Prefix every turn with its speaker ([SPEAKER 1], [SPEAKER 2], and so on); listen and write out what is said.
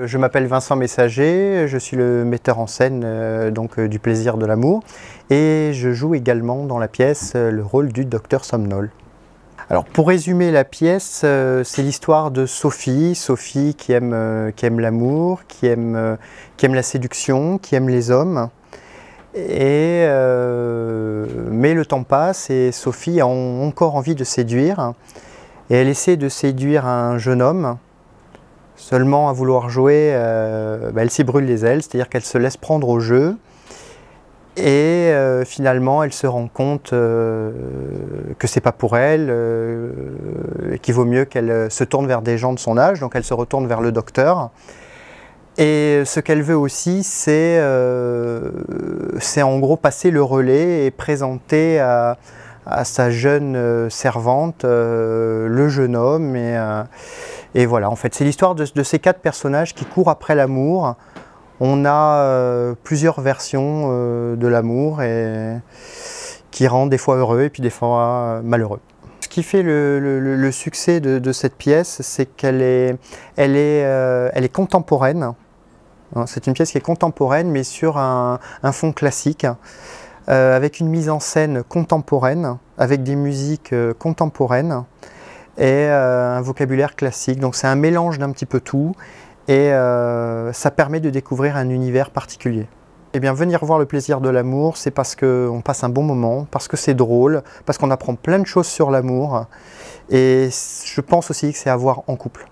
[SPEAKER 1] Euh, je m'appelle Vincent Messager, je suis le metteur en scène euh, donc, euh, du plaisir de l'amour et je joue également dans la pièce le rôle du docteur Somnol. Alors pour résumer la pièce, c'est l'histoire de Sophie, Sophie qui aime, l'amour, qui aime, qui aime la séduction, qui aime les hommes. Et, mais le temps passe et Sophie a encore envie de séduire et elle essaie de séduire un jeune homme Seulement, à vouloir jouer, euh, bah, elle s'y brûle les ailes, c'est-à-dire qu'elle se laisse prendre au jeu. Et euh, finalement, elle se rend compte euh, que c'est pas pour elle, et qu'il vaut mieux qu'elle se tourne vers des gens de son âge, donc elle se retourne vers le docteur. Et ce qu'elle veut aussi, c'est en gros passer le relais et présenter à, sa jeune servante le jeune homme et, et voilà, en fait, c'est l'histoire de, ces quatre personnages qui courent après l'amour. On a euh, plusieurs versions euh, de l'amour et qui rendent des fois heureux et puis des fois euh, malheureux. Ce qui fait le, succès de, cette pièce, c'est qu'elle est, elle est, elle est contemporaine. Hein, c'est une pièce qui est contemporaine, mais sur un fond classique, avec une mise en scène contemporaine, avec des musiques contemporaines et euh, un vocabulaire classique. Donc c'est un mélange d'un petit peu tout et euh, ça permet de découvrir un univers particulier. Eh bien, venir voir le plaisir de l'amour, c'est parce qu'on passe un bon moment, parce que c'est drôle, parce qu'on apprend plein de choses sur l'amour. Et je pense aussi que c'est à voir en couple.